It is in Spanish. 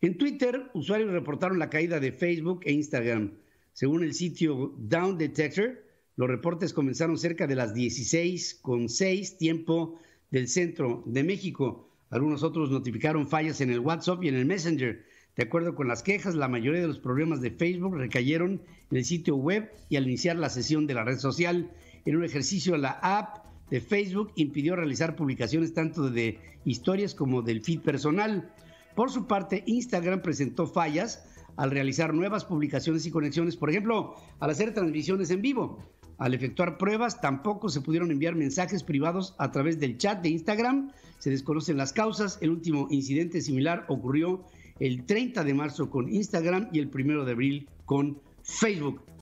En Twitter, usuarios reportaron la caída de Facebook e Instagram. Según el sitio Down Detector, los reportes comenzaron cerca de las 16:06, tiempo del centro de México. Algunos otros notificaron fallas en el WhatsApp y en el Messenger. De acuerdo con las quejas, la mayoría de los problemas de Facebook recayeron en el sitio web y al iniciar la sesión de la red social. En un ejercicio, la app de Facebook impidió realizar publicaciones tanto de historias como del feed personal. Por su parte, Instagram presentó fallas al realizar nuevas publicaciones y conexiones, por ejemplo, al hacer transmisiones en vivo. Al efectuar pruebas, tampoco se pudieron enviar mensajes privados a través del chat de Instagram. Se desconocen las causas. El último incidente similar ocurrió el 30 de marzo con Instagram y el 1 de abril con Facebook.